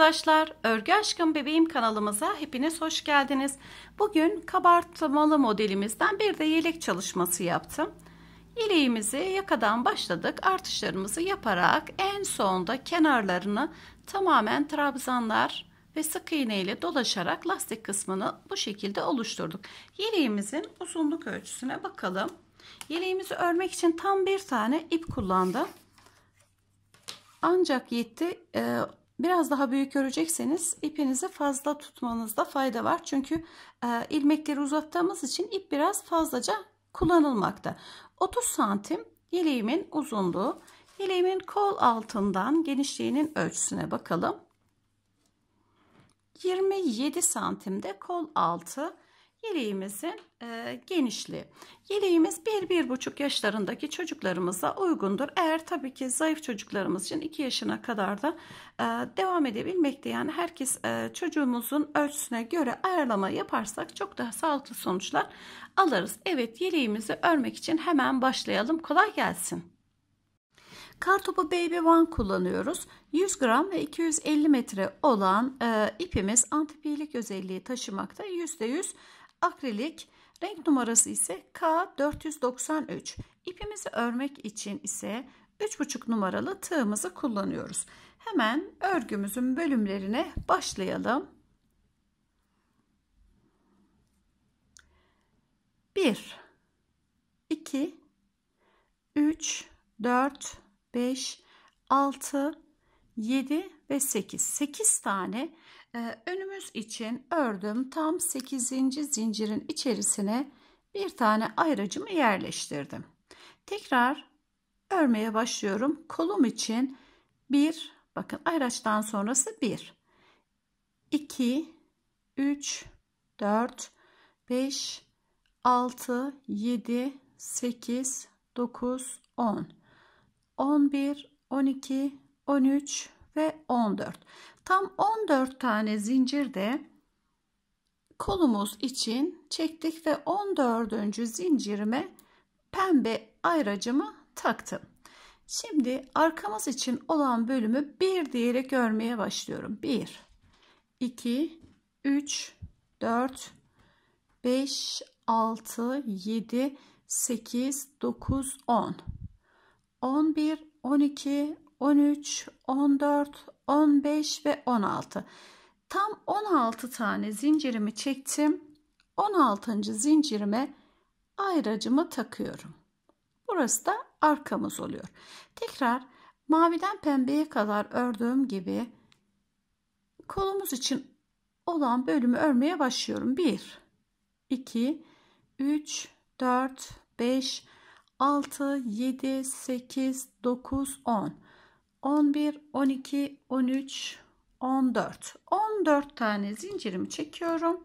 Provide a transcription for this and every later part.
arkadaşlar, Örgü Aşkım Bebeğim kanalımıza hepiniz hoş geldiniz. Bugün kabartmalı modelimizden bir de yelek çalışması yaptım. Yeleğimizi yakadan başladık, artışlarımızı yaparak en sonda kenarlarını tamamen trabzanlar ve sık iğne ile dolaşarak lastik kısmını bu şekilde oluşturduk. Yeleğimizin uzunluk ölçüsüne bakalım. Yeleğimizi örmek için tam bir tane ip kullandım. Ancak yetti. E, Biraz daha büyük örecekseniz ipinizi fazla tutmanızda fayda var. Çünkü e, ilmekleri uzattığımız için ip biraz fazlaca kullanılmakta. 30 santim yeleğimin uzunluğu. Yeleğimin kol altından genişliğinin ölçüsüne bakalım. 27 santimde kol altı yeleğimizin e, genişliği. Yeleğimiz 1-1,5 yaşlarındaki çocuklarımıza uygundur. Eğer tabii ki zayıf çocuklarımız için 2 yaşına kadar da e, devam edebilmekte. Yani herkes e, çocuğumuzun ölçüsüne göre ayarlama yaparsak çok daha sağlıklı sonuçlar alırız. Evet yeleğimizi örmek için hemen başlayalım. Kolay gelsin. Kartopu Baby One kullanıyoruz. 100 gram ve 250 metre olan e, ipimiz antipiyelik özelliği taşımakta. %100 Akrilik renk numarası ise K493. İpimizi örmek için ise 3,5 numaralı tığımızı kullanıyoruz. Hemen örgümüzün bölümlerine başlayalım. 1 2 3 4 5 6 7 ve 8 8 tane ee, önümüz için ördüm tam 8. zincirin içerisine bir tane ayracımı yerleştirdim tekrar örmeye başlıyorum kolum için bir, bakın ayraçtan sonrası 1 2 3 4 5 6 7 8 9 10 11 12 13 ve 14 Tam 14 tane zincirde kolumuz için çektik ve 14. zincirime pembe ayracımı taktım. Şimdi arkamız için olan bölümü bir diyerek görmeye başlıyorum. 1 2 3 4 5 6 7 8 9 10 11 12 13 14 15 ve 16. Tam 16 tane zincirimi çektim. 16. zincirime ayracımı takıyorum. Burası da arkamız oluyor. Tekrar maviden pembeye kadar ördüğüm gibi kolumuz için olan bölümü örmeye başlıyorum. 1 2 3 4 5 6 7 8 9 10 11, 12, 13, 14. 14 tane zincirimi çekiyorum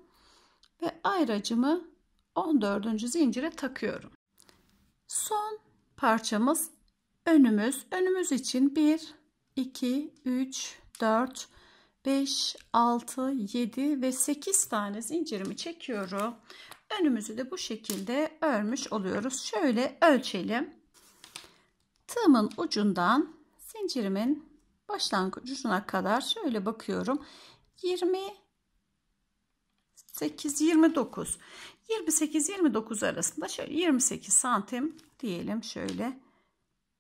ve ayracımı 14. zincire takıyorum. Son parçamız önümüz. Önümüz için 1, 2, 3, 4, 5, 6, 7 ve 8 tane zincirimi çekiyorum. Önümüzü de bu şekilde örmüş oluyoruz. Şöyle ölçelim. Tığımın ucundan Zincirimin başlangıcına kadar şöyle bakıyorum. 28 29 28 29 arasında şöyle 28 santim diyelim şöyle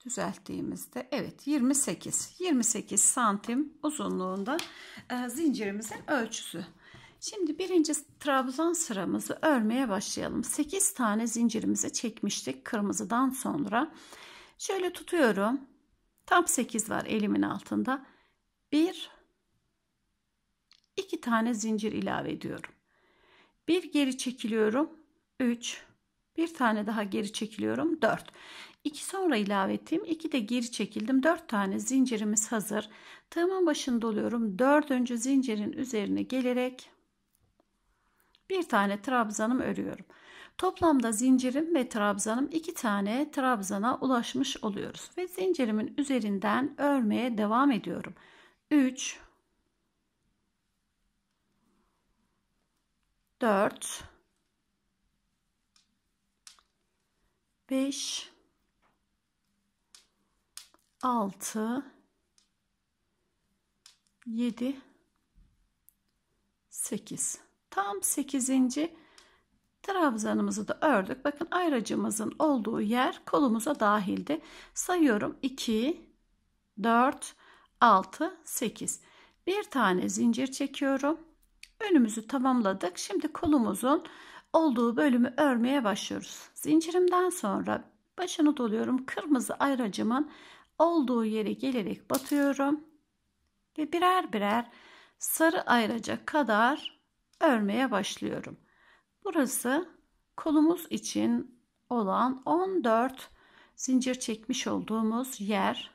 düzelttiğimizde evet 28 28 santim uzunluğunda e, zincirimizin ölçüsü şimdi birinci trabzan sıramızı örmeye başlayalım 8 tane zincirimizi çekmiştik kırmızıdan sonra şöyle tutuyorum Tam 8 var elimin altında. 1 2 tane zincir ilave ediyorum. Bir geri çekiliyorum. 3 bir tane daha geri çekiliyorum. 4 2 sonra ilave ettim. 2 de geri çekildim. 4 tane zincirimiz hazır. Tığımın başını doluyorum. 4. zincirin üzerine gelerek bir tane trabzanım örüyorum. Toplamda zincirim ve trabzanım iki tane trabzana ulaşmış oluyoruz. Ve zincirimin üzerinden örmeye devam ediyorum. 3 4 5 6 7 8 tam 8. Trabzanımızı da ördük. Bakın ayracımızın olduğu yer kolumuza dahildi. Sayıyorum 2, 4, 6, 8. Bir tane zincir çekiyorum. Önümüzü tamamladık. Şimdi kolumuzun olduğu bölümü örmeye başlıyoruz. Zincirimden sonra başını doluyorum. Kırmızı ayracımın olduğu yere gelerek batıyorum. Ve birer birer sarı ayraca kadar örmeye başlıyorum. Burası kolumuz için olan 14 zincir çekmiş olduğumuz yer.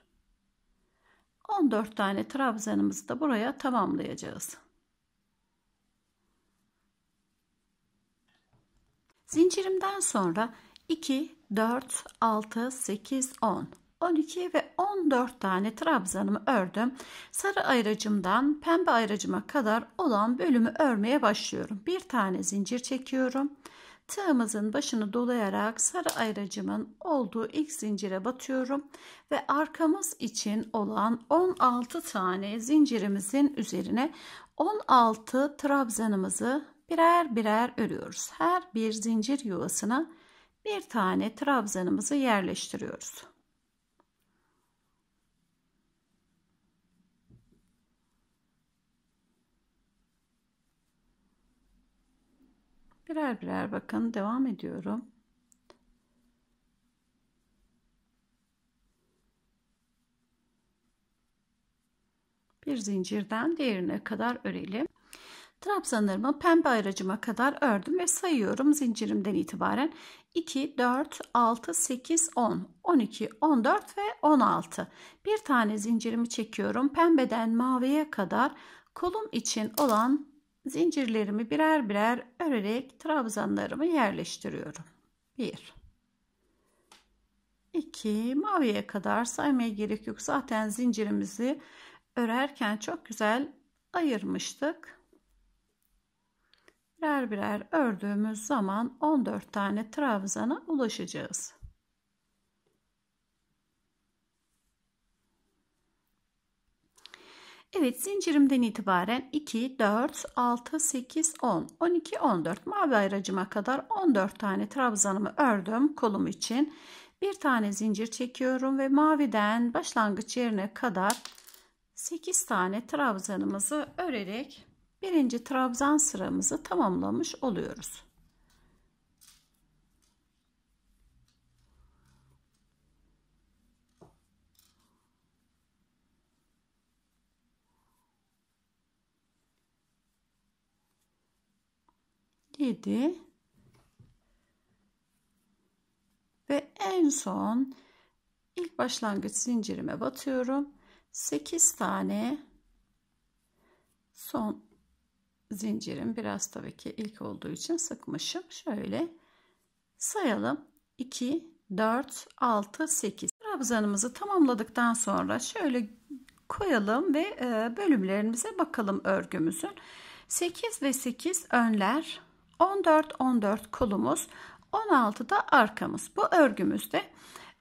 14 tane trabzanımızı da buraya tamamlayacağız. Zincirimden sonra 2, 4, 6, 8, 10 12 ve 14 tane trabzanımı ördüm. Sarı ayracımdan pembe ayracıma kadar olan bölümü örmeye başlıyorum. Bir tane zincir çekiyorum. Tığımızın başını dolayarak sarı ayracımın olduğu ilk zincire batıyorum ve arkamız için olan 16 tane zincirimizin üzerine 16 trabzanımızı birer birer örüyoruz. Her bir zincir yuvasına bir tane trabzanımızı yerleştiriyoruz. Birer birer bakın devam ediyorum. Bir zincirden diğerine kadar örelim. Trabzanlarımı pembe ayracıma kadar ördüm ve sayıyorum zincirimden itibaren 2, 4, 6, 8, 10, 12, 14 ve 16. Bir tane zincirimi çekiyorum pembeden maviye kadar kolum için olan Zincirlerimi birer birer örerek trabzanlarımı yerleştiriyorum. 1 2 maviye kadar saymaya gerek yok. Zaten zincirimizi örerken çok güzel ayırmıştık. Birer birer ördüğümüz zaman 14 tane trabzana ulaşacağız. Evet zincirimden itibaren 2, 4, 6, 8, 10, 12, 14 mavi ayracıma kadar 14 tane trabzanımı ördüm kolum için. Bir tane zincir çekiyorum ve maviden başlangıç yerine kadar 8 tane trabzanımızı örerek birinci trabzan sıramızı tamamlamış oluyoruz. 7 ve en son ilk başlangıç zincirime batıyorum 8 tane son zincirim biraz tabii ki ilk olduğu için sıkmışım şöyle sayalım 2 4 6 8 trabzanımızı tamamladıktan sonra şöyle koyalım ve e, bölümlerimize bakalım örgümüzün 8 ve 8 önler 14 14 kolumuz, 16 da arkamız. Bu örgümüzde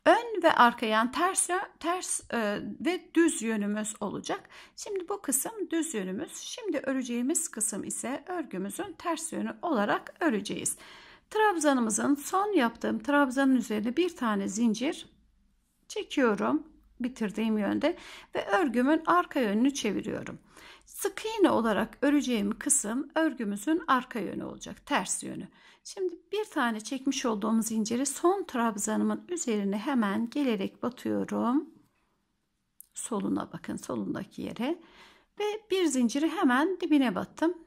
ön ve arka yan ters ters e, ve düz yönümüz olacak. Şimdi bu kısım düz yönümüz. Şimdi öreceğimiz kısım ise örgümüzün ters yönü olarak öreceğiz. Trabzanımızın son yaptığım trabzanın üzerine bir tane zincir çekiyorum bitirdiğim yönde ve örgümün arka yönünü çeviriyorum. Sık iğne olarak öreceğim kısım örgümüzün arka yönü olacak. Ters yönü. Şimdi bir tane çekmiş olduğumuz zinciri son trabzanımın üzerine hemen gelerek batıyorum. Soluna bakın solundaki yere. Ve bir zinciri hemen dibine battım.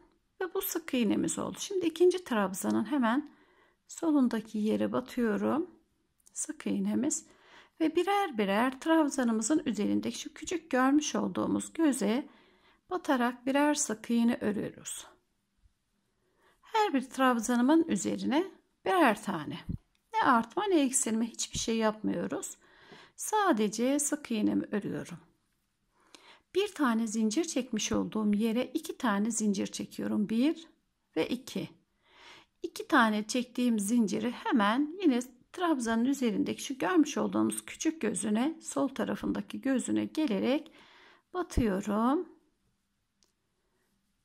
Ve bu sık iğnemiz oldu. Şimdi ikinci trabzanın hemen solundaki yere batıyorum. Sık iğnemiz ve birer birer trabzanımızın üzerindeki şu küçük görmüş olduğumuz göze batarak birer sık iğne örüyoruz. Her bir trabzanımın üzerine birer tane. Ne artma ne eksilme hiçbir şey yapmıyoruz. Sadece sık iğnemi örüyorum. Bir tane zincir çekmiş olduğum yere iki tane zincir çekiyorum. Bir ve iki. İki tane çektiğim zinciri hemen yine trabzanın üzerindeki şu görmüş olduğumuz küçük gözüne sol tarafındaki gözüne gelerek batıyorum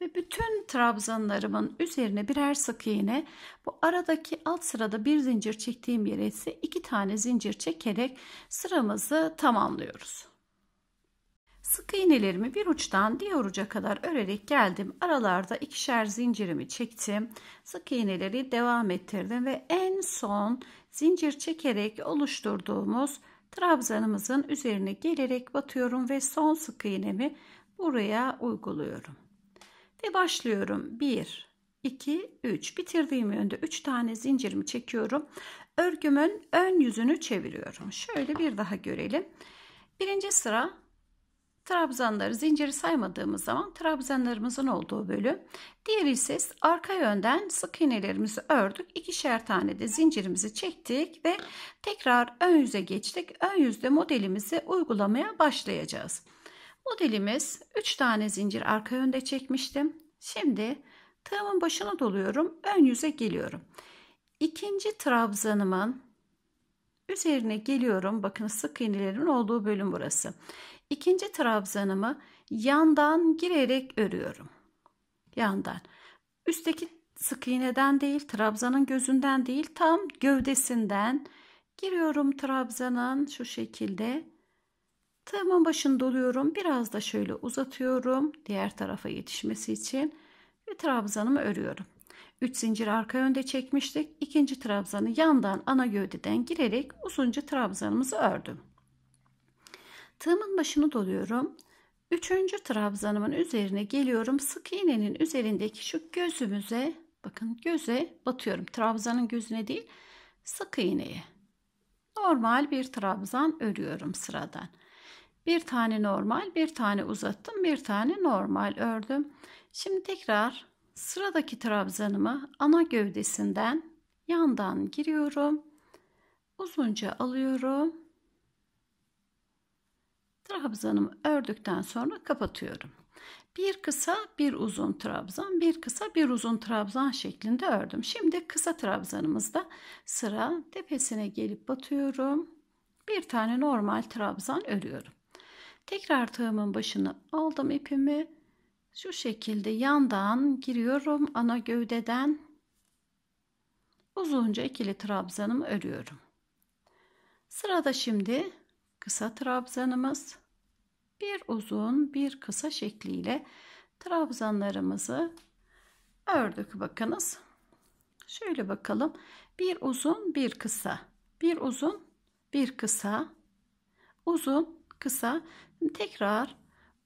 ve bütün trabzanlarımın üzerine birer sık iğne bu aradaki alt sırada bir zincir çektiğim yere ise iki tane zincir çekerek sıramızı tamamlıyoruz. Sık iğnelerimi bir uçtan diğer uca kadar örerek geldim. Aralarda ikişer zincirimi çektim. Sık iğneleri devam ettirdim ve en son zincir çekerek oluşturduğumuz trabzanımızın üzerine gelerek batıyorum ve son sık iğnemi buraya uyguluyorum. Ve başlıyorum. 1, 2, 3. Bitirdiğim yönde 3 tane zincirimi çekiyorum. Örgümün ön yüzünü çeviriyorum. Şöyle bir daha görelim. Birinci sıra trabzanları zinciri saymadığımız zaman trabzanlarımızın olduğu bölüm. Diğeri ise arka yönden sık iğnelerimizi ördük. ikişer tane de zincirimizi çektik ve tekrar ön yüze geçtik. Ön yüzde modelimizi uygulamaya başlayacağız. Modelimiz 3 tane zincir arka yönde çekmiştim. Şimdi tığımın başına doluyorum. Ön yüze geliyorum. İkinci trabzanımın üzerine geliyorum. Bakın sık iğnelerin olduğu bölüm burası. İkinci trabzanımı yandan girerek örüyorum. Yandan. Üstteki sık iğneden değil, trabzanın gözünden değil, tam gövdesinden giriyorum trabzanın şu şekilde Tığımın başını doluyorum. Biraz da şöyle uzatıyorum. Diğer tarafa yetişmesi için. Ve trabzanımı örüyorum. 3 zincir arka yönde çekmiştik. İkinci trabzanı yandan ana gövdeden girerek uzunca trabzanımızı ördüm. Tığımın başını doluyorum. 3. trabzanımın üzerine geliyorum. Sık iğnenin üzerindeki şu gözümüze bakın göze batıyorum. Trabzanın gözüne değil sık iğneye. Normal bir trabzan örüyorum sıradan. Bir tane normal, bir tane uzattım, bir tane normal ördüm. Şimdi tekrar sıradaki trabzanımı ana gövdesinden yandan giriyorum. Uzunca alıyorum. Trabzanımı ördükten sonra kapatıyorum. Bir kısa bir uzun trabzan, bir kısa bir uzun trabzan şeklinde ördüm. Şimdi kısa trabzanımızda sıra tepesine gelip batıyorum. Bir tane normal trabzan örüyorum. Tekrar tığımın başını aldım ipimi. Şu şekilde yandan giriyorum ana gövdeden. Uzunca ikili trabzanımı örüyorum. Sırada şimdi kısa trabzanımız. Bir uzun bir kısa şekliyle trabzanlarımızı ördük bakınız. Şöyle bakalım. Bir uzun bir kısa. Bir uzun bir kısa. Uzun kısa Tekrar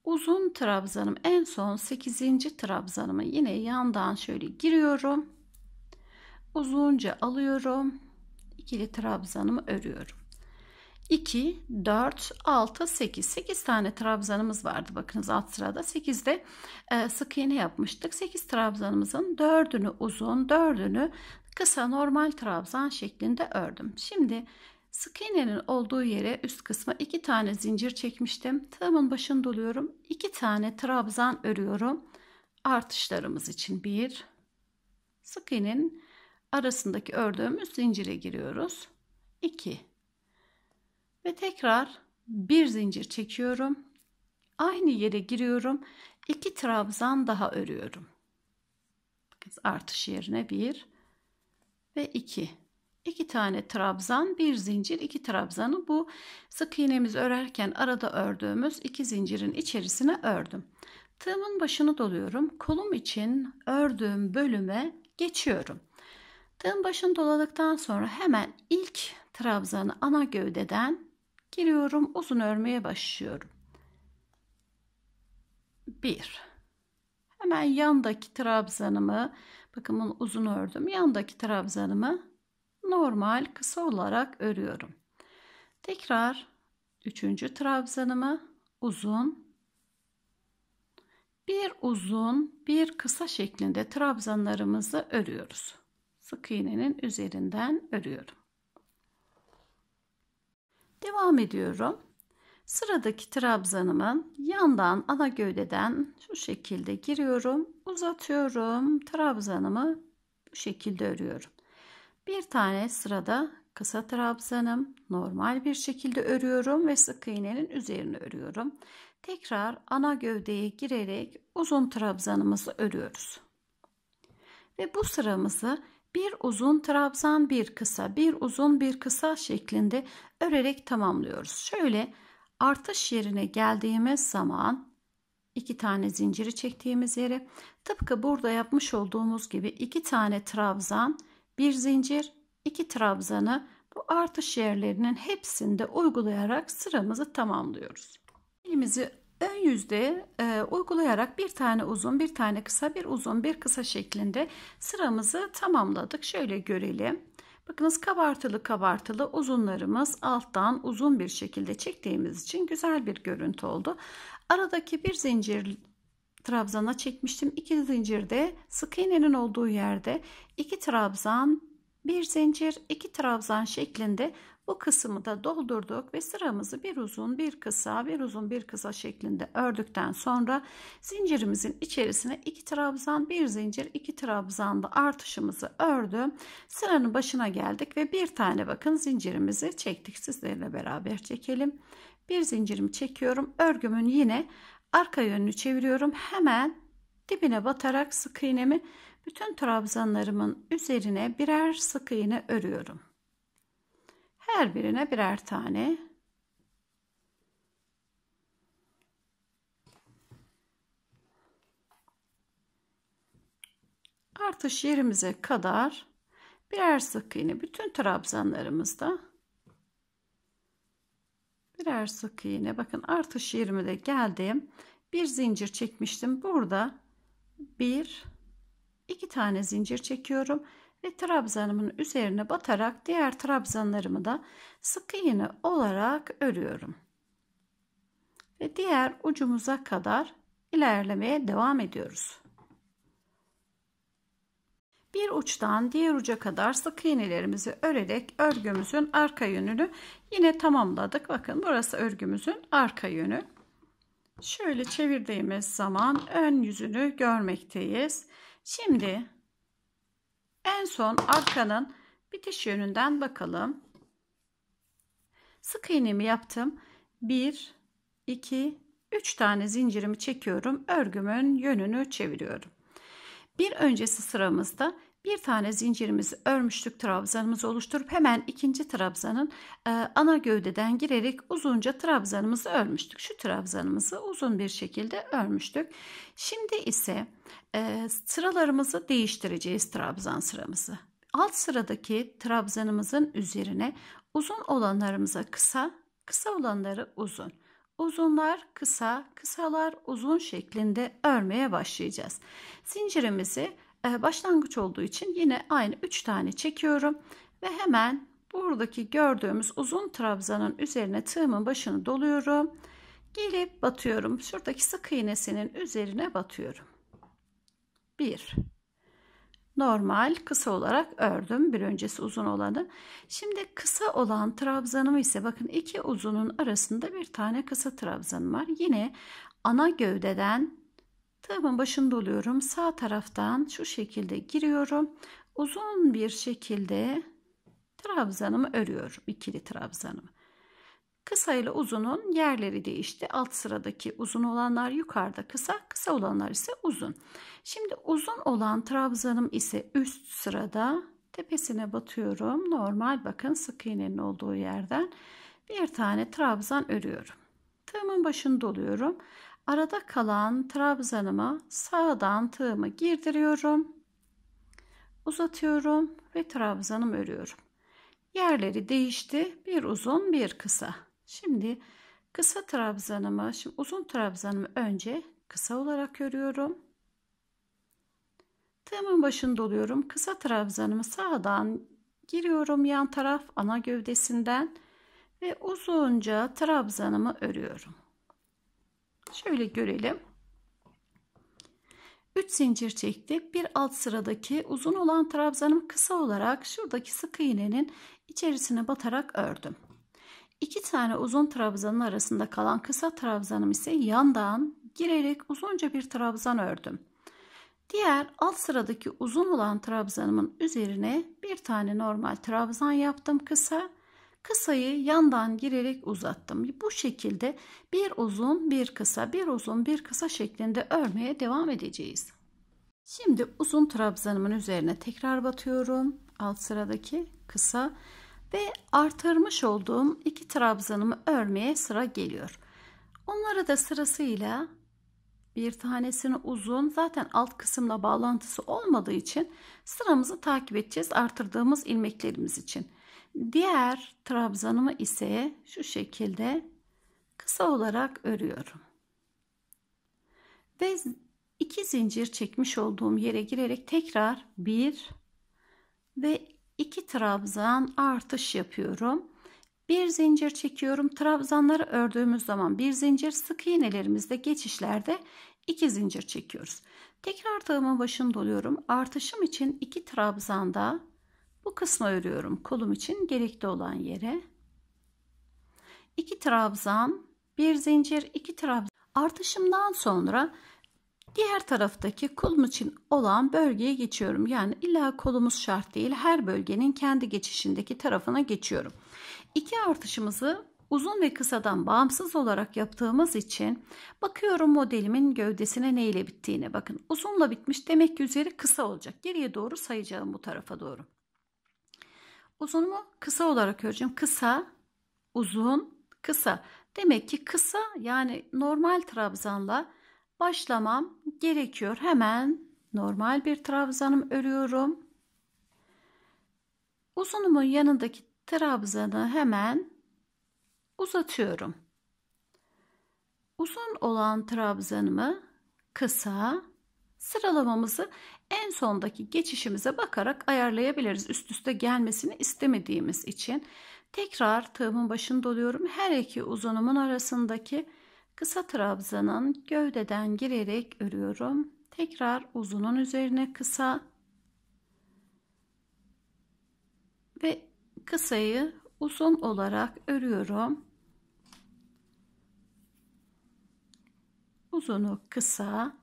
uzun trabzanım en son 8. trabzanımı yine yandan şöyle giriyorum. Uzunca alıyorum. İkili trabzanımı örüyorum. 2, 4, 6, 8. 8 tane trabzanımız vardı. Bakınız alt sırada 8'de e, sık iğne yapmıştık. 8 trabzanımızın 4'ünü uzun, 4'ünü kısa normal trabzan şeklinde ördüm. Şimdi Sık iğnenin olduğu yere üst kısma iki tane zincir çekmiştim. Tığımın başını doluyorum. iki tane trabzan örüyorum. Artışlarımız için bir. Sık iğnenin arasındaki ördüğümüz zincire giriyoruz. 2 ve tekrar bir zincir çekiyorum. Aynı yere giriyorum. 2 trabzan daha örüyorum. Artış yerine 1 ve 2 2 tane trabzan, bir zincir, iki trabzanı bu sık iğnemiz örerken arada ördüğümüz iki zincirin içerisine ördüm. Tığımın başını doluyorum. Kolum için ördüğüm bölüme geçiyorum. Tığın başını doladıktan sonra hemen ilk trabzanı ana gövdeden giriyorum. Uzun örmeye başlıyorum. 1 Hemen yandaki trabzanımı bakın bunu uzun ördüm. Yandaki trabzanımı normal kısa olarak örüyorum. Tekrar üçüncü trabzanımı uzun bir uzun bir kısa şeklinde trabzanlarımızı örüyoruz. Sık iğnenin üzerinden örüyorum. Devam ediyorum. Sıradaki trabzanımın yandan ana gövdeden şu şekilde giriyorum, uzatıyorum. Trabzanımı bu şekilde örüyorum. Bir tane sırada kısa trabzanım normal bir şekilde örüyorum ve sık iğnenin üzerine örüyorum. Tekrar ana gövdeye girerek uzun trabzanımızı örüyoruz. Ve bu sıramızı bir uzun trabzan bir kısa bir uzun bir kısa şeklinde örerek tamamlıyoruz. Şöyle artış yerine geldiğimiz zaman iki tane zinciri çektiğimiz yere tıpkı burada yapmış olduğumuz gibi iki tane trabzan bir zincir, iki trabzanı bu artış yerlerinin hepsinde uygulayarak sıramızı tamamlıyoruz. Elimizi ön yüzde e, uygulayarak bir tane uzun, bir tane kısa, bir uzun, bir kısa şeklinde sıramızı tamamladık. Şöyle görelim. Bakınız kabartılı kabartılı uzunlarımız alttan uzun bir şekilde çektiğimiz için güzel bir görüntü oldu. Aradaki bir zincir trabzana çekmiştim. İki zincirde sık iğnenin olduğu yerde iki trabzan, bir zincir, iki trabzan şeklinde bu kısmı da doldurduk ve sıramızı bir uzun, bir kısa, bir uzun, bir kısa şeklinde ördükten sonra zincirimizin içerisine iki trabzan, bir zincir, 2 trabzanlı artışımızı ördüm. Sıranın başına geldik ve bir tane bakın zincirimizi çektik. Sizlerle beraber çekelim. Bir zincirimi çekiyorum. Örgümün yine Arka yönünü çeviriyorum. Hemen dibine batarak sık iğnemi bütün trabzanlarımın üzerine birer sık iğne örüyorum. Her birine birer tane artış yerimize kadar birer sık iğne bütün trabzanlarımızda birer sık iğne bakın artış yerime geldim bir zincir çekmiştim burada bir iki tane zincir çekiyorum ve trabzanımın üzerine batarak diğer trabzanlarımı da sık iğne olarak örüyorum ve diğer ucumuza kadar ilerlemeye devam ediyoruz bir uçtan diğer uca kadar sık iğnelerimizi örerek örgümüzün arka yönünü yine tamamladık. Bakın burası örgümüzün arka yönü. Şöyle çevirdiğimiz zaman ön yüzünü görmekteyiz. Şimdi en son arkanın bitiş yönünden bakalım. Sık iğnemi yaptım. 1 2 3 tane zincirimi çekiyorum. Örgümün yönünü çeviriyorum. Bir öncesi sıramızda bir tane zincirimizi örmüştük trabzanımızı oluşturup hemen ikinci trabzanın e, ana gövdeden girerek uzunca trabzanımızı örmüştük. Şu trabzanımızı uzun bir şekilde örmüştük. Şimdi ise e, sıralarımızı değiştireceğiz trabzan sıramızı. Alt sıradaki trabzanımızın üzerine uzun olanlarımıza kısa, kısa olanları uzun uzunlar kısa, kısalar uzun şeklinde örmeye başlayacağız. Zincirimizi e, başlangıç olduğu için yine aynı 3 tane çekiyorum ve hemen buradaki gördüğümüz uzun trabzanın üzerine tığımın başını doluyorum. Gelip batıyorum. Şuradaki sık iğnesinin üzerine batıyorum. 1 normal kısa olarak ördüm. Bir öncesi uzun olanı. Şimdi kısa olan trabzanım ise bakın iki uzunun arasında bir tane kısa trabzanım var. Yine ana gövdeden tığımın başını doluyorum. Sağ taraftan şu şekilde giriyorum. Uzun bir şekilde trabzanımı örüyorum. ikili trabzanımı. Kısa ile uzunun yerleri değişti. Alt sıradaki uzun olanlar yukarıda kısa, kısa olanlar ise uzun. Şimdi uzun olan trabzanım ise üst sırada. Tepesine batıyorum. Normal bakın sık iğnenin olduğu yerden bir tane trabzan örüyorum. Tığımın başını doluyorum. Arada kalan trabzanıma sağdan tığımı girdiriyorum. Uzatıyorum ve trabzanımı örüyorum. Yerleri değişti. Bir uzun bir kısa. Şimdi kısa trabzanımı, şimdi uzun trabzanımı önce kısa olarak örüyorum. Tığımın başını doluyorum. Kısa trabzanımı sağdan giriyorum yan taraf ana gövdesinden ve uzunca trabzanımı örüyorum. Şöyle görelim. 3 zincir çektik. Bir alt sıradaki uzun olan trabzanımı kısa olarak şuradaki sık iğnenin içerisine batarak ördüm. İki tane uzun trabzanın arasında kalan kısa trabzanım ise yandan girerek uzunca bir trabzan ördüm. Diğer alt sıradaki uzun olan trabzanımın üzerine bir tane normal trabzan yaptım kısa. Kısayı yandan girerek uzattım. Bu şekilde bir uzun bir kısa bir uzun bir kısa şeklinde örmeye devam edeceğiz. Şimdi uzun trabzanımın üzerine tekrar batıyorum. Alt sıradaki kısa ve artırmış olduğum iki trabzanımı örmeye sıra geliyor. Onları da sırasıyla bir tanesini uzun zaten alt kısımla bağlantısı olmadığı için sıramızı takip edeceğiz artırdığımız ilmeklerimiz için. Diğer trabzanımı ise şu şekilde kısa olarak örüyorum. Ve iki zincir çekmiş olduğum yere girerek tekrar bir ve 2 trabzan artış yapıyorum. Bir zincir çekiyorum. Trabzanları ördüğümüz zaman bir zincir sık iğnelerimizde geçişlerde 2 zincir çekiyoruz. Tekrar tığımın başını doluyorum. Artışım için 2 trabzanda bu kısmı örüyorum. Kolum için gerekli olan yere. 2 trabzan, bir zincir, 2 trabzan. Artışımdan sonra Diğer taraftaki kolum için olan bölgeye geçiyorum. Yani illa kolumuz şart değil. Her bölgenin kendi geçişindeki tarafına geçiyorum. İki artışımızı uzun ve kısadan bağımsız olarak yaptığımız için bakıyorum modelimin gövdesine ne ile bittiğine. Bakın uzunla bitmiş demek ki üzeri kısa olacak. Geriye doğru sayacağım bu tarafa doğru. Uzun mu kısa olarak öreceğim. Kısa, uzun, kısa. Demek ki kısa yani normal trabzanla başlamam gerekiyor. Hemen normal bir trabzanım örüyorum. Uzunumun yanındaki trabzanı hemen uzatıyorum. Uzun olan trabzanımı kısa sıralamamızı en sondaki geçişimize bakarak ayarlayabiliriz. Üst üste gelmesini istemediğimiz için tekrar tığımın başını doluyorum. Her iki uzunumun arasındaki Kısa trabzanın gövdeden girerek örüyorum. Tekrar uzunun üzerine kısa ve kısayı uzun olarak örüyorum. Uzunu kısa,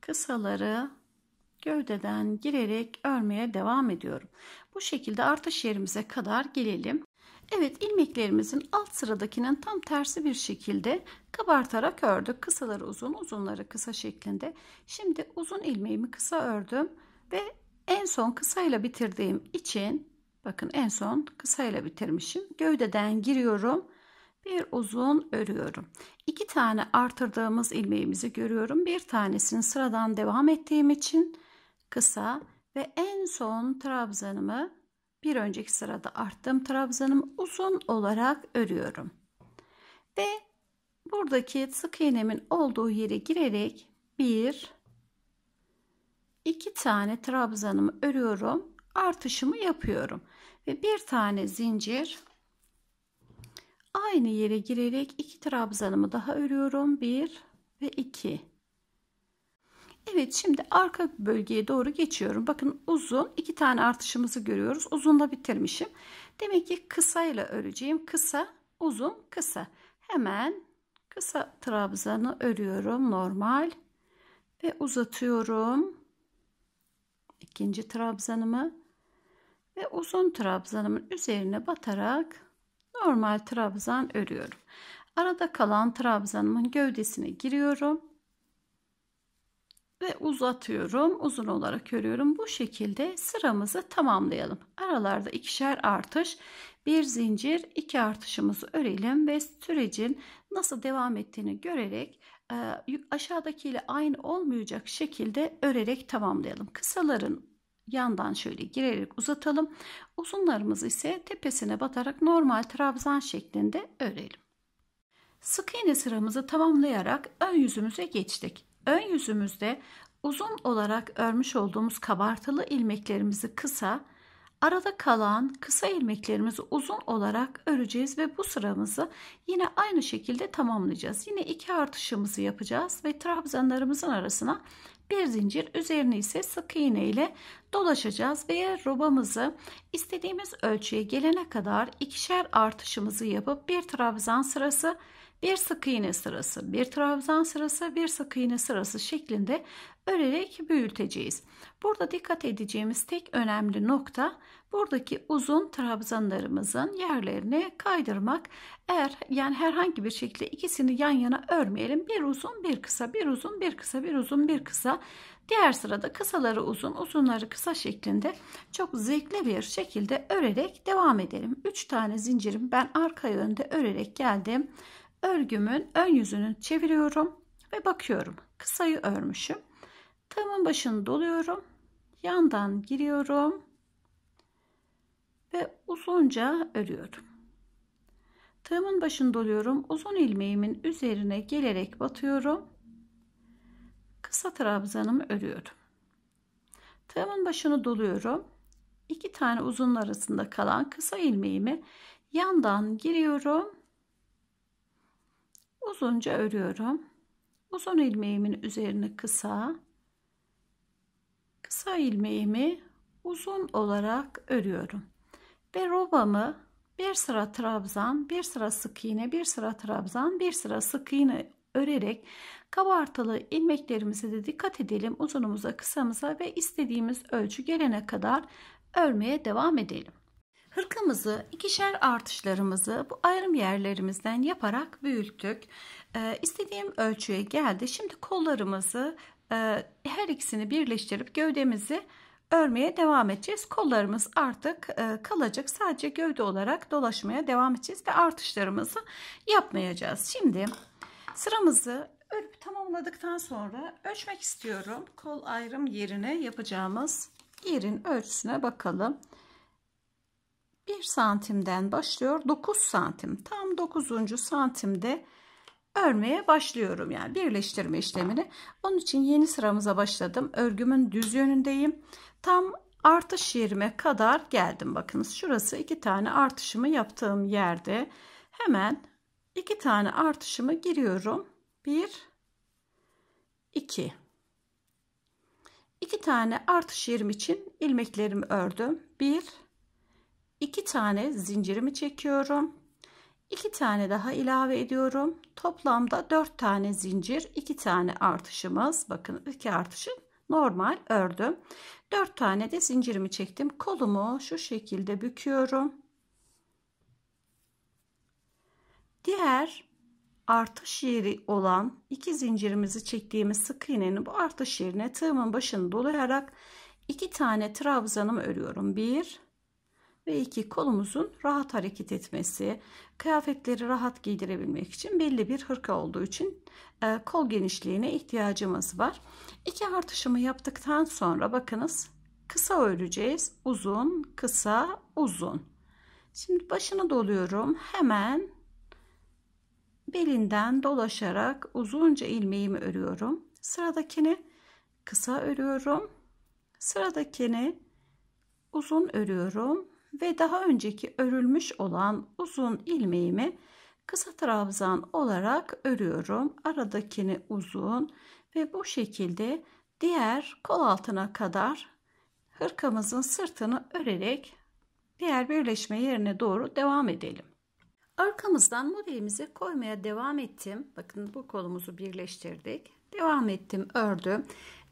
kısaları gövdeden girerek örmeye devam ediyorum. Bu şekilde artış yerimize kadar gelelim. Evet ilmeklerimizin alt sıradakinin tam tersi bir şekilde kabartarak ördük. Kısaları uzun uzunları kısa şeklinde. Şimdi uzun ilmeğimi kısa ördüm ve en son kısayla bitirdiğim için bakın en son kısayla bitirmişim. Gövdeden giriyorum bir uzun örüyorum. İki tane artırdığımız ilmeğimizi görüyorum. Bir tanesini sıradan devam ettiğim için kısa ve en son trabzanımı bir önceki sırada arttığım trabzanımı uzun olarak örüyorum. Ve buradaki sık iğnemin olduğu yere girerek bir iki tane trabzanımı örüyorum. Artışımı yapıyorum. Ve bir tane zincir aynı yere girerek iki trabzanımı daha örüyorum. bir ve iki Evet şimdi arka bölgeye doğru geçiyorum. Bakın uzun iki tane artışımızı görüyoruz. Uzunla bitirmişim. Demek ki kısayla öreceğim. Kısa, uzun, kısa. Hemen kısa trabzanı örüyorum normal ve uzatıyorum. ikinci trabzanımı ve uzun trabzanımın üzerine batarak normal trabzan örüyorum. Arada kalan trabzanımın gövdesine giriyorum ve uzatıyorum. Uzun olarak örüyorum. Bu şekilde sıramızı tamamlayalım. Aralarda ikişer artış, bir zincir, iki artışımızı örelim ve sürecin nasıl devam ettiğini görerek e, aşağıdakiyle aynı olmayacak şekilde örerek tamamlayalım. Kısaların yandan şöyle girerek uzatalım. Uzunlarımız ise tepesine batarak normal trabzan şeklinde örelim. Sık iğne sıramızı tamamlayarak ön yüzümüze geçtik. Ön yüzümüzde uzun olarak örmüş olduğumuz kabartılı ilmeklerimizi kısa, arada kalan kısa ilmeklerimizi uzun olarak öreceğiz ve bu sıramızı yine aynı şekilde tamamlayacağız. Yine iki artışımızı yapacağız ve trabzanlarımızın arasına bir zincir üzerine ise sık iğne ile dolaşacağız ve robamızı istediğimiz ölçüye gelene kadar ikişer artışımızı yapıp bir trabzan sırası bir sık iğne sırası, bir trabzan sırası, bir sık iğne sırası şeklinde örerek büyüteceğiz. Burada dikkat edeceğimiz tek önemli nokta buradaki uzun trabzanlarımızın yerlerini kaydırmak. Eğer yani herhangi bir şekilde ikisini yan yana örmeyelim. Bir uzun, bir kısa, bir uzun, bir kısa, bir uzun, bir kısa. Diğer sırada kısaları uzun, uzunları kısa şeklinde çok zevkli bir şekilde örerek devam edelim. 3 tane zincirim ben arka yönde örerek geldim örgümün ön yüzünü çeviriyorum ve bakıyorum. Kısayı örmüşüm. Tığımın başını doluyorum. Yandan giriyorum. Ve uzunca örüyorum. Tığımın başını doluyorum. Uzun ilmeğimin üzerine gelerek batıyorum. Kısa trabzanımı örüyorum. Tığımın başını doluyorum. iki tane uzun arasında kalan kısa ilmeğimi yandan giriyorum uzunca örüyorum. Uzun ilmeğimin üzerine kısa, kısa ilmeğimi uzun olarak örüyorum. Ve robamı bir sıra trabzan, bir sıra sık iğne, bir sıra trabzan, bir sıra sık iğne örerek kabartılı ilmeklerimize de dikkat edelim. Uzunumuza, kısamıza ve istediğimiz ölçü gelene kadar örmeye devam edelim. Hırkamızı ikişer artışlarımızı bu ayrım yerlerimizden yaparak büyüttük. Ee, istediğim ölçüye geldi. Şimdi kollarımızı e, her ikisini birleştirip gövdemizi örmeye devam edeceğiz. Kollarımız artık e, kalacak. Sadece gövde olarak dolaşmaya devam edeceğiz ve artışlarımızı yapmayacağız. Şimdi sıramızı örüp tamamladıktan sonra ölçmek istiyorum. Kol ayrım yerine yapacağımız yerin ölçüsüne bakalım. 1 santimden başlıyor 9 santim tam 9. santimde örmeye başlıyorum yani birleştirme işlemini onun için yeni sıramıza başladım örgümün düz yönündeyim tam artış yerime kadar geldim bakınız şurası iki tane artışımı yaptığım yerde hemen iki tane artışımı giriyorum 1 2 2 tane artış yerim için ilmeklerimi ördüm 1 2 tane zincirimi çekiyorum. 2 tane daha ilave ediyorum. Toplamda 4 tane zincir, 2 tane artışımız. Bakın 2 artışı normal ördüm. 4 tane de zincirimi çektim. Kolumu şu şekilde büküyorum. Diğer artış yeri olan iki zincirimizi çektiğimiz sık iğnenin bu artış yerine tığımın başını dolayarak iki tane trabzanımı örüyorum. Bir ve iki kolumuzun rahat hareket etmesi kıyafetleri rahat giydirebilmek için belli bir hırka olduğu için e, kol genişliğine ihtiyacımız var. İki artışımı yaptıktan sonra bakınız kısa öreceğiz uzun kısa uzun. Şimdi başını doluyorum hemen belinden dolaşarak uzunca ilmeğimi örüyorum. Sıradakini kısa örüyorum. Sıradakini uzun örüyorum ve daha önceki örülmüş olan uzun ilmeğimi kısa trabzan olarak örüyorum. Aradakini uzun ve bu şekilde diğer kol altına kadar hırkamızın sırtını örerek diğer birleşme yerine doğru devam edelim. Arkamızdan modelimizi koymaya devam ettim. Bakın bu kolumuzu birleştirdik. Devam ettim, ördüm.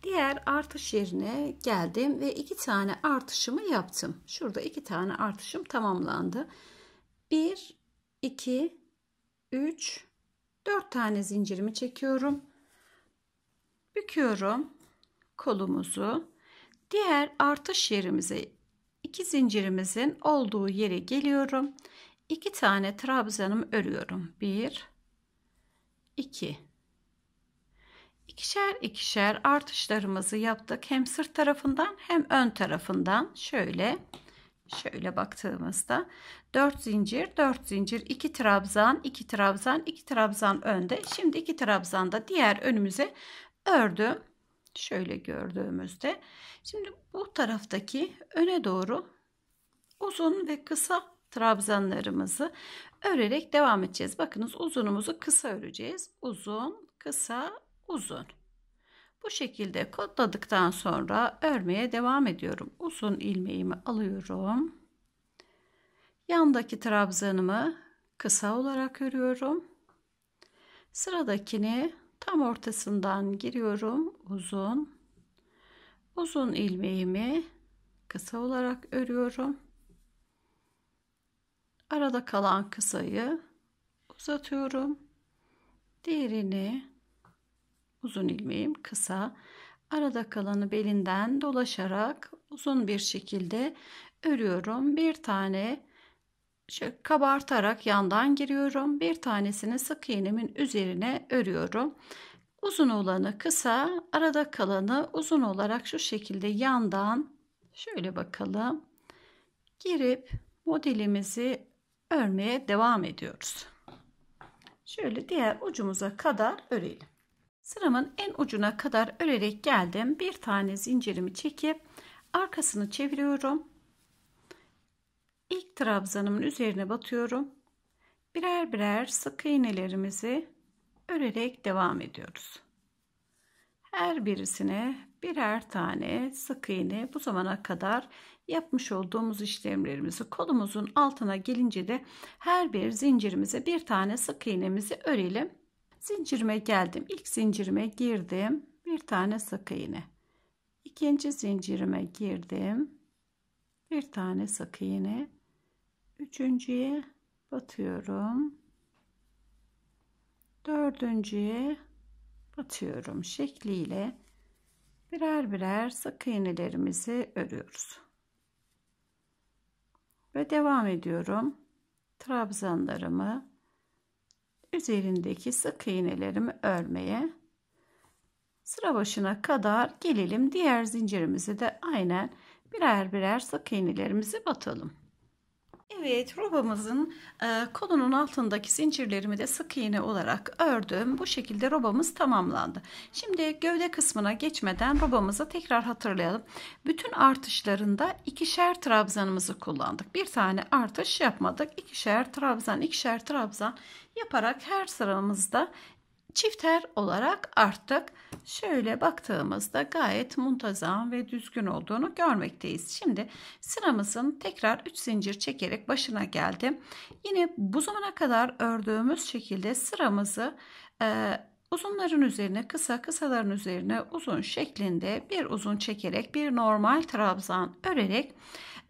Diğer artış yerine geldim ve iki tane artışımı yaptım. Şurada iki tane artışım tamamlandı. 1, 2, 3, 4 tane zincirimi çekiyorum. Büküyorum kolumuzu. Diğer artış yerimize iki zincirimizin olduğu yere geliyorum. 2 tane trabzanımı örüyorum. 1, 2, İkişer, ikişer artışlarımızı yaptık. Hem sırt tarafından hem ön tarafından şöyle şöyle baktığımızda 4 zincir 4 zincir 2 trabzan 2 trabzan 2 trabzan önde şimdi 2 trabzan da diğer önümüze ördüm şöyle gördüğümüzde şimdi bu taraftaki öne doğru uzun ve kısa trabzanlarımızı örerek devam edeceğiz bakınız uzunumuzu kısa öreceğiz uzun kısa uzun. Bu şekilde kodladıktan sonra örmeye devam ediyorum. Uzun ilmeğimi alıyorum. Yandaki trabzanımı kısa olarak örüyorum. Sıradakini tam ortasından giriyorum. Uzun. Uzun ilmeğimi kısa olarak örüyorum. Arada kalan kısayı uzatıyorum. Diğerini uzun ilmeğim kısa. Arada kalanı belinden dolaşarak uzun bir şekilde örüyorum. Bir tane kabartarak yandan giriyorum. Bir tanesini sık iğnemin üzerine örüyorum. Uzun olanı kısa, arada kalanı uzun olarak şu şekilde yandan şöyle bakalım. Girip modelimizi örmeye devam ediyoruz. Şöyle diğer ucumuza kadar örelim. Sıramın en ucuna kadar örerek geldim. Bir tane zincirimi çekip arkasını çeviriyorum. İlk trabzanımın üzerine batıyorum. Birer birer sık iğnelerimizi örerek devam ediyoruz. Her birisine birer tane sık iğne bu zamana kadar yapmış olduğumuz işlemlerimizi kolumuzun altına gelince de her bir zincirimize bir tane sık iğnemizi örelim zincirime geldim ilk zincirime girdim bir tane sık iğne ikinci zincirime girdim bir tane sık iğne üçüncüye batıyorum dördüncüye batıyorum şekliyle birer birer sık iğnelerimizi örüyoruz ve devam ediyorum trabzanlarımı üzerindeki sık iğnelerimi örmeye sıra başına kadar gelelim. Diğer zincirimizi de aynen birer birer sık iğnelerimizi batalım. Evet, robamızın e, kolunun altındaki zincirlerimi de sık iğne olarak ördüm. Bu şekilde robamız tamamlandı. Şimdi gövde kısmına geçmeden robamızı tekrar hatırlayalım. Bütün artışlarında ikişer trabzanımızı kullandık. Bir tane artış yapmadık. İkişer trabzan, ikişer trabzan yaparak her sıramızda çifter olarak arttık. Şöyle baktığımızda gayet muntazam ve düzgün olduğunu görmekteyiz. Şimdi sıramızın tekrar 3 zincir çekerek başına geldim. Yine bu zamana kadar ördüğümüz şekilde sıramızı e, uzunların üzerine kısa kısaların üzerine uzun şeklinde bir uzun çekerek bir normal trabzan örerek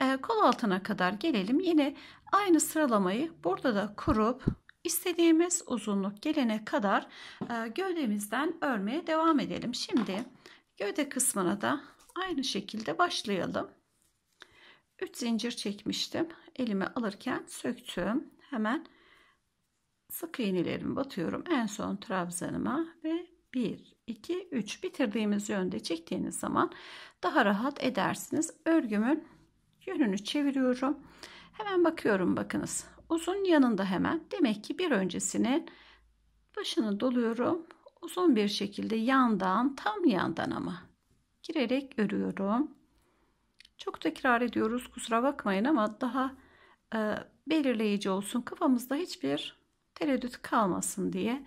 e, kol altına kadar gelelim. Yine aynı sıralamayı burada da kurup İstediğimiz uzunluk gelene kadar e, gövdemizden örmeye devam edelim. Şimdi gövde kısmına da aynı şekilde başlayalım. 3 zincir çekmiştim. Elime alırken söktüm. Hemen sık iğnelerimi batıyorum. En son trabzanıma ve 1, 2, 3 bitirdiğimiz yönde çektiğiniz zaman daha rahat edersiniz. Örgümün yönünü çeviriyorum. Hemen bakıyorum bakınız uzun yanında hemen. Demek ki bir öncesinin başını doluyorum. Uzun bir şekilde yandan tam yandan ama girerek örüyorum. Çok tekrar ediyoruz kusura bakmayın ama daha e, belirleyici olsun. Kafamızda hiçbir tereddüt kalmasın diye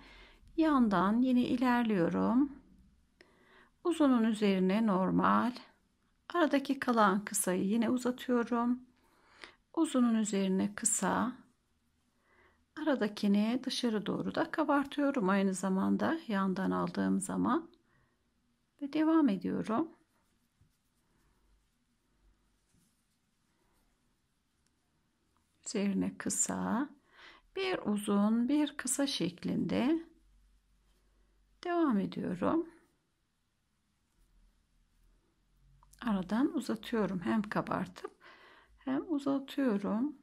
yandan yine ilerliyorum. Uzunun üzerine normal. Aradaki kalan kısayı yine uzatıyorum. Uzunun üzerine kısa aradakini dışarı doğru da kabartıyorum aynı zamanda yandan aldığım zaman ve devam ediyorum. Üzerine kısa, bir uzun, bir kısa şeklinde devam ediyorum. Aradan uzatıyorum hem kabartıp hem uzatıyorum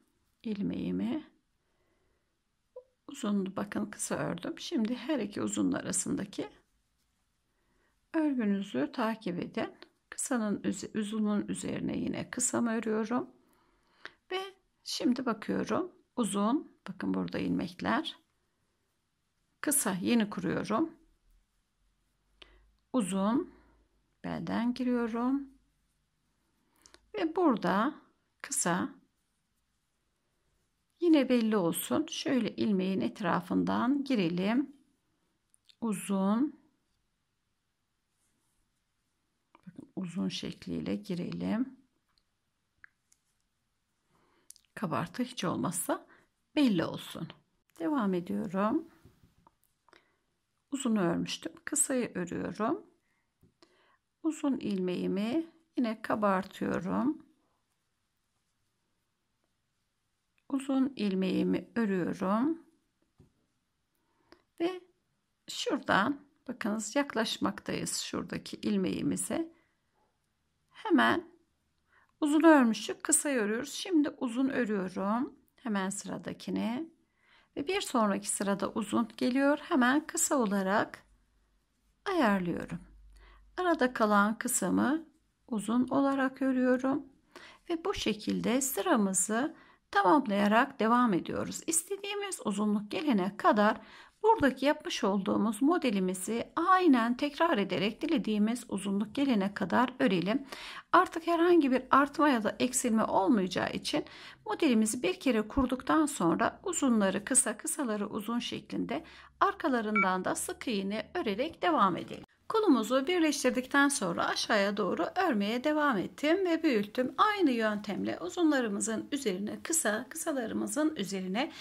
ilmeğimi uzunluğu bakın kısa ördüm. Şimdi her iki uzun arasındaki örgünüzü takip edin. Kısanın uzunun üzerine yine kısam örüyorum. Ve şimdi bakıyorum. Uzun bakın burada ilmekler. Kısa yeni kuruyorum. Uzun belden giriyorum. Ve burada kısa Yine belli olsun. Şöyle ilmeğin etrafından girelim. Uzun. Bakın uzun şekliyle girelim. Kabartı hiç olmazsa belli olsun. Devam ediyorum. Uzun örmüştüm. Kısayı örüyorum. Uzun ilmeğimi yine kabartıyorum. uzun ilmeğimi örüyorum. Ve şuradan bakınız yaklaşmaktayız şuradaki ilmeğimize. Hemen uzun örmüştük kısa örüyoruz. Şimdi uzun örüyorum. Hemen sıradakini ve bir sonraki sırada uzun geliyor. Hemen kısa olarak ayarlıyorum. Arada kalan kısmı uzun olarak örüyorum ve bu şekilde sıramızı tamamlayarak devam ediyoruz. İstediğimiz uzunluk gelene kadar buradaki yapmış olduğumuz modelimizi aynen tekrar ederek dilediğimiz uzunluk gelene kadar örelim. Artık herhangi bir artma ya da eksilme olmayacağı için modelimizi bir kere kurduktan sonra uzunları kısa kısaları uzun şeklinde arkalarından da sık iğne örerek devam edelim. Kolumuzu birleştirdikten sonra aşağıya doğru örmeye devam ettim ve büyüttüm. Aynı yöntemle uzunlarımızın üzerine kısa, kısalarımızın üzerine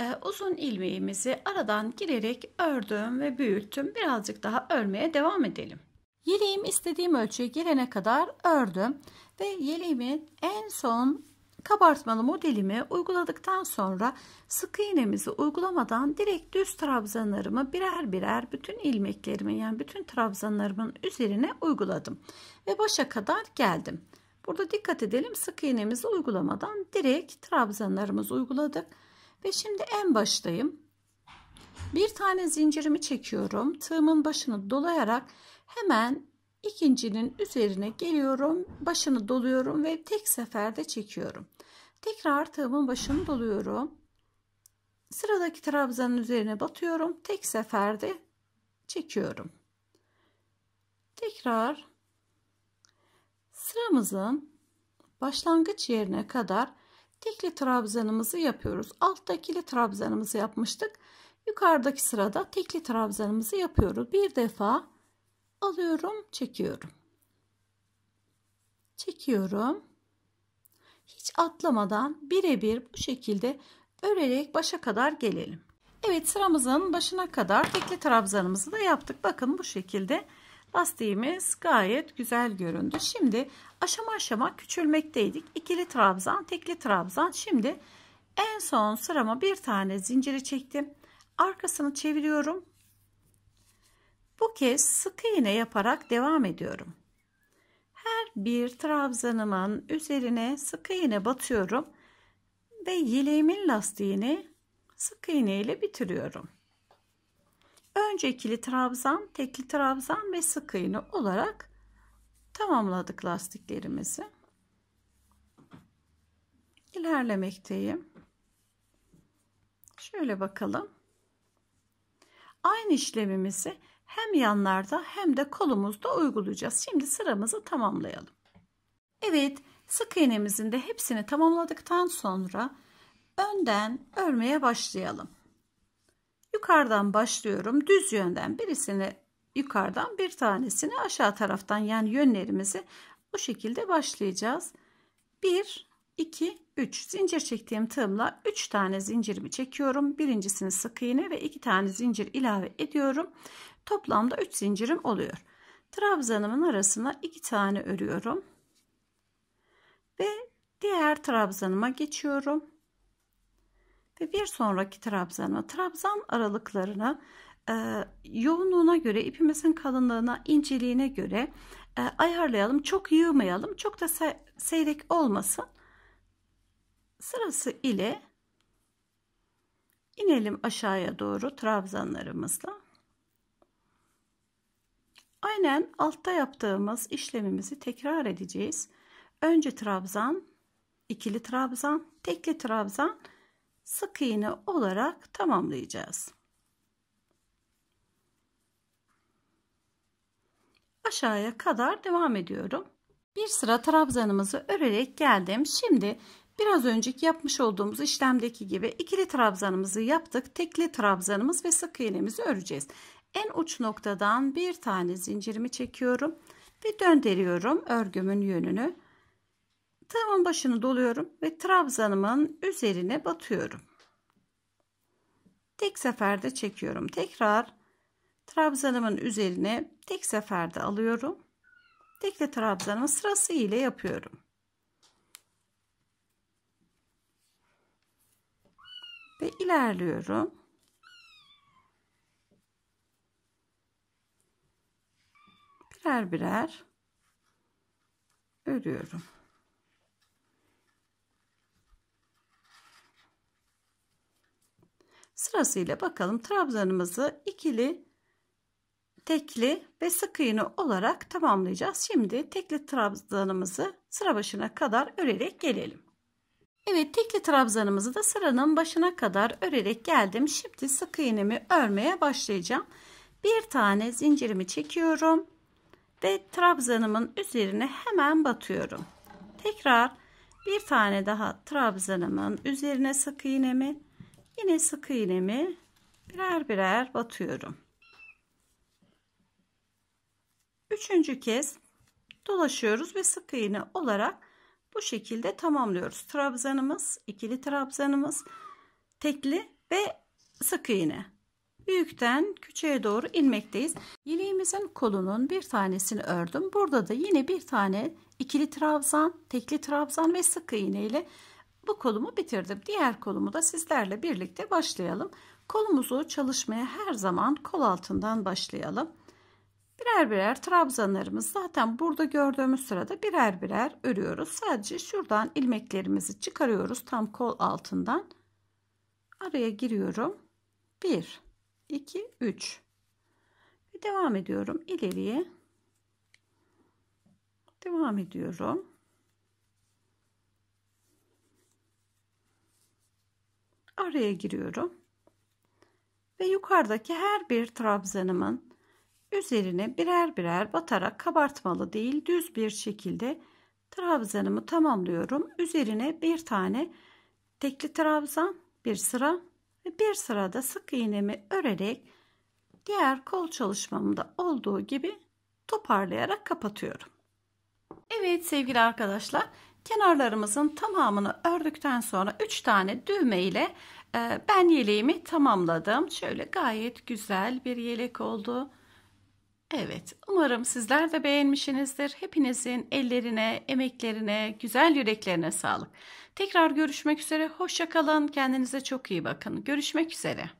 e, uzun ilmeğimizi aradan girerek ördüm ve büyüttüm. Birazcık daha örmeye devam edelim. Yeleğim istediğim ölçüye gelene kadar ördüm ve yeleğimin en son kabartmalı modelimi uyguladıktan sonra sık iğnemizi uygulamadan direkt düz trabzanlarımı birer birer bütün ilmeklerimin yani bütün trabzanlarımın üzerine uyguladım ve başa kadar geldim. Burada dikkat edelim sık iğnemizi uygulamadan direkt trabzanlarımızı uyguladık ve şimdi en baştayım. Bir tane zincirimi çekiyorum. Tığımın başını dolayarak hemen ikincinin üzerine geliyorum başını doluyorum ve tek seferde çekiyorum tekrar tığımın başını doluyorum sıradaki trabzanın üzerine batıyorum tek seferde çekiyorum tekrar sıramızın başlangıç yerine kadar tekli trabzanımızı yapıyoruz altta trabzanımızı yapmıştık yukarıdaki sırada tekli trabzanımızı yapıyoruz bir defa alıyorum çekiyorum çekiyorum hiç atlamadan birebir bu şekilde örerek başa kadar gelelim Evet sıramızın başına kadar tekli trabzanımızı da yaptık bakın bu şekilde lastiğimiz gayet güzel göründü şimdi aşama aşama küçülmekteydik ikili trabzan tekli trabzan şimdi en son sırama bir tane zinciri çektim arkasını çeviriyorum bu kez sık iğne yaparak devam ediyorum. Her bir trabzanımın üzerine sık iğne batıyorum ve yeleğimin lastiğini sık iğne ile bitiriyorum. Önce ikili trabzan, tekli trabzan ve sık iğne olarak tamamladık lastiklerimizi. İlerlemekteyim. Şöyle bakalım. Aynı işlemimizi hem yanlarda hem de kolumuzda uygulayacağız. Şimdi sıramızı tamamlayalım. Evet sık iğnemizin de hepsini tamamladıktan sonra önden örmeye başlayalım. Yukarıdan başlıyorum. Düz yönden birisini yukarıdan bir tanesini aşağı taraftan yani yönlerimizi bu şekilde başlayacağız. 1 2 3 zincir çektiğim tığımla 3 tane zincirimi çekiyorum. Birincisini sık iğne ve 2 tane zincir ilave ediyorum. Toplamda 3 zincirim oluyor. Trabzanımın arasına 2 tane örüyorum. Ve diğer trabzanıma geçiyorum. Ve bir sonraki trabzanıma trabzan aralıklarına e, yoğunluğuna göre ipimizin kalınlığına inceliğine göre e, ayarlayalım. Çok yığmayalım. Çok da se seyrek olmasın. Sırası ile inelim aşağıya doğru trabzanlarımızla. Aynen altta yaptığımız işlemimizi tekrar edeceğiz. Önce trabzan, ikili trabzan, tekli trabzan sık iğne olarak tamamlayacağız. Aşağıya kadar devam ediyorum. Bir sıra trabzanımızı örerek geldim. Şimdi biraz önceki yapmış olduğumuz işlemdeki gibi ikili trabzanımızı yaptık. Tekli trabzanımız ve sık iğnemizi öreceğiz en uç noktadan bir tane zincirimi çekiyorum ve döndürüyorum örgümün yönünü tığımın başını doluyorum ve trabzanımın üzerine batıyorum tek seferde çekiyorum tekrar trabzanımın üzerine tek seferde alıyorum tekli trabzanımı sırası ile yapıyorum ve ilerliyorum birer birer örüyorum. Sırasıyla bakalım trabzanımızı ikili, tekli ve sık iğne olarak tamamlayacağız. Şimdi tekli trabzanımızı sıra başına kadar örerek gelelim. Evet tekli trabzanımızı da sıranın başına kadar örerek geldim. Şimdi sık iğnemi örmeye başlayacağım. Bir tane zincirimi çekiyorum ve trabzanımın üzerine hemen batıyorum. Tekrar bir tane daha trabzanımın üzerine sık iğnemi yine sık iğnemi birer birer batıyorum. Üçüncü kez dolaşıyoruz ve sık iğne olarak bu şekilde tamamlıyoruz. Trabzanımız, ikili trabzanımız, tekli ve sık iğne büyükten küçüğe doğru inmekteyiz. Yeleğimizin kolunun bir tanesini ördüm. Burada da yine bir tane ikili trabzan, tekli trabzan ve sık iğne ile bu kolumu bitirdim. Diğer kolumu da sizlerle birlikte başlayalım. Kolumuzu çalışmaya her zaman kol altından başlayalım. Birer birer trabzanlarımız zaten burada gördüğümüz sırada birer birer örüyoruz. Sadece şuradan ilmeklerimizi çıkarıyoruz tam kol altından. Araya giriyorum. 1 2 3 ve devam ediyorum ileriye devam ediyorum araya giriyorum ve yukarıdaki her bir trabzanımın üzerine birer birer batarak kabartmalı değil düz bir şekilde trabzanımı tamamlıyorum üzerine bir tane tekli trabzan bir sıra ve bir sırada sık iğnemi örerek diğer kol çalışmamda olduğu gibi toparlayarak kapatıyorum. Evet sevgili arkadaşlar kenarlarımızın tamamını ördükten sonra 3 tane düğme ile e, ben yeleğimi tamamladım. Şöyle gayet güzel bir yelek oldu. Evet, umarım sizler de beğenmişsinizdir. Hepinizin ellerine, emeklerine, güzel yüreklerine sağlık. Tekrar görüşmek üzere, hoşça kalın, kendinize çok iyi bakın. Görüşmek üzere.